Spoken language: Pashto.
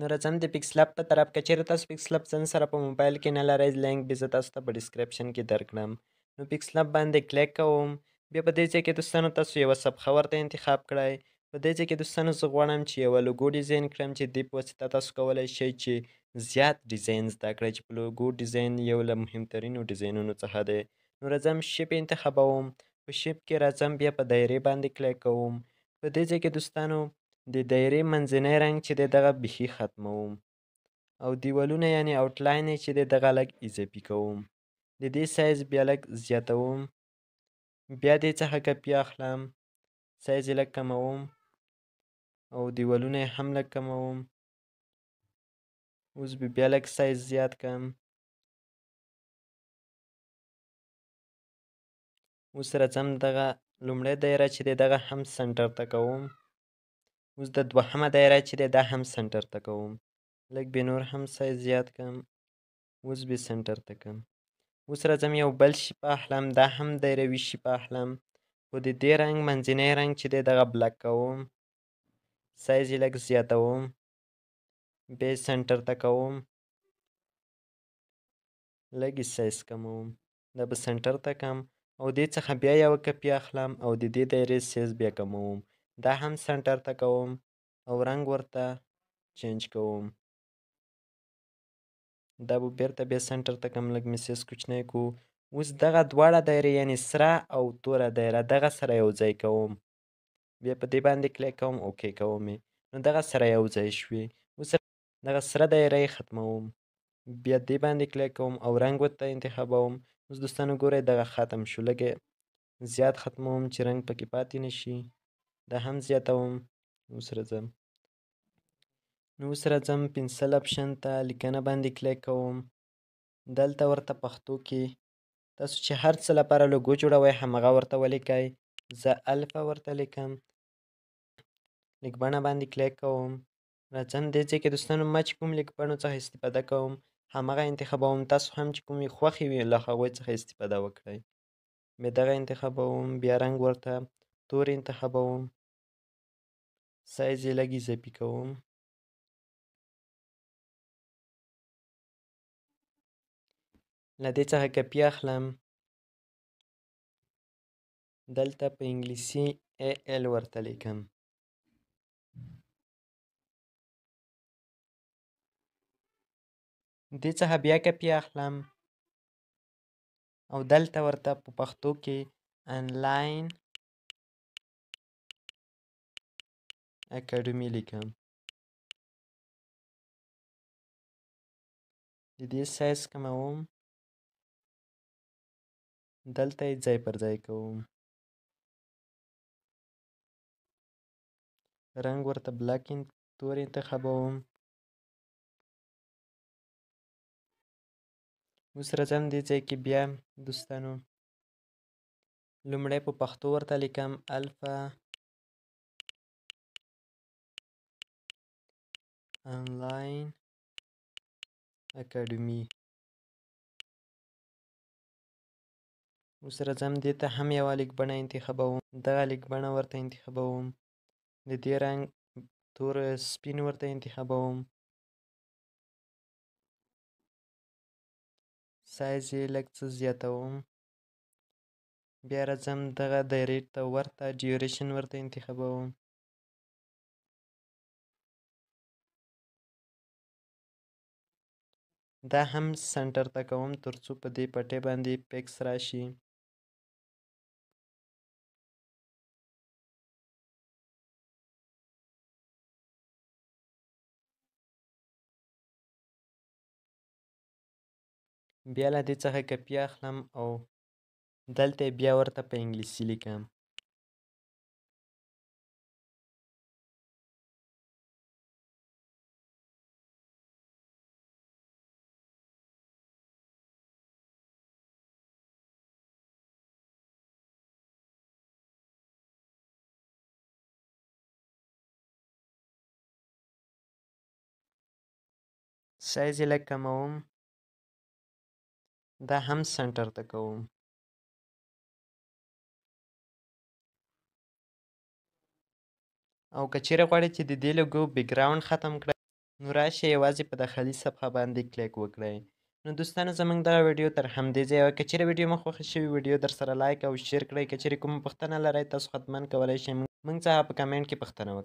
نو راځم د پکس لاب په طرف که چیرې تاسو پکس لاب ځان سره په موبایل کې نه لرئ لینک بې زه تاسو ته په ډسکرپشن کې درکړم نو پکس لاب باندې کلیک کوم بیا په دې ځای کې دوستانو تاسو یوه صفحه ورته انتخاب کړئ په دې ځای کې دوستانو زه غواړم چې یوه لوګو ډیزاین کړم چې دې په واسطه تاسو کولی شئ چې زیات ډیزاین زده کړئ چې په لوګو ډیزاین یو له مهمترینو ډیزاینونو څخه دی نو راځم شیپ انتخابوم په شیپ کې راځم بیا په دایرې باندې کلیک کوم په دې ځای کې دوستانو د دایرې منځنی رنګ چې دی دغه بیخي ختموم او دیوالونه یعنې اوټلاین یې چې دی دغه لږ اضافي کوم د دې سایز بیا لږ زیاتوم بیا دې څخه کپي اخلم سایز یې لږ کموم او دیوالونه یې هم لږ کموم اوس به بیا لږ سایز زیات کم اوس راځم دغه لومړۍ دایره چې دی دغه هم سنټر ته کوم اوس د دوهمه دایره چې دی دا هم سنټر ته کوم لږ به نور هم سایز زیات کم اوس به سنټر ته کم اوس راځم یو بل شي په احلم دا هم دایروي شي په احلم خو د دې رنګ منځنی رنګ چې دی دغه بلک کوم سایز یې لږ زیاتوم بیا سنټر ته کوم لږ یې سایز کموم دا به سنټر ته کم او دې څخه بیا یوه کپی اخلم او د دې دایرې سایز بیا کموم دا هم سنټر ته کوم او رنگ ورته چینج کوم دا به بیرته بیا سنټر ته کوم لږ میسیس کوچنی کو اوس دغه دواړه دایرې یعنې سره او توره دایره دغه سره یو ځای کوم بیا په دې باندې کلیک کوم اوکې کوم یې نو دغه سره یو ځای شوې اوس دغه سره دایره یې ختموم بیا دې باندې کلیک کوم او رنګ ورته انتخابوم اوس دوستانو ګورئ دغه ختم شو لږې زیات ختموم چې رنګ پکې پاتې نه شي دا هم زیاتوم اوس راځم نو اوس راځم پنسل اپشن ته لیکنه باندې کلیک کوم دلته ورته پښتو کې تاسو چې هر څه لپاره لوګو جوړوئ همغه ورته ولیکئ زه الفا ورته لیکم لیکبڼه باندې کلیک کوم راځم دې ځای کې دوستانو ما چې کوم لیکبڼو څخه استفاده کوم همغه انتخابوم تاسو هم چې کومې خوښې وي له هغوی څخه استفاده وکړئ بیا دغه انتخابوم بیا رنګ ورته تور انتخابوم سایزی لەگی زەپیکەوم لە دێتە هەکە پیاخلم دەلتە په ئینگلیسی ئێل وەرتە لێکەم دێ څخه بیا کپی اخلم او دلته ورته په پښتو کې انلاین اکاډمي لیکم د دې سایز کموم دلته یې ځای پر ځای کوم رنگ ورته بلک تور انتخابوم اوس راځم دې ځای کې بیا دوستانو لومړی په پښتو ورته لیکم الفا آنلاین اکاډمي ورسره ځم دې ته هم یوه لیک بڼه انتخابوم دغه لیک بڼه ورته انتخابوم د دې رنګ تور سپین ورته انتخابوم سایز یې لږ څه زیاتوم بیا راځم دغه د ریټ ته ورته ډیوریشن ورته انتخابوم دا هم سنټر ته کوم ترڅو په دې پټې باندې پیکس راشي بیا له دې څخه کپی اخلم او دلته بیا ورته په انګلیسي لیکم سایز یې لږ کموم دا هم سنټر ته کوم او که چیرې غواړئ چې د دې لوګو بیکګراوند ختم کړئ نو راشئ یوازې په داخلي صفحه باندې کلیک وکړئ نو دوستانو زموږ دغه ویډیو تر همدې ځای وه که چیرې ویډیو مو خوښه شوي ویډیو در سره لایک او شیر کړئ که چیرې کومه پوښتنه لرئ تاسو حتما کولی شئ موږ څخه په کمنټ کې پوښتنه وکړئ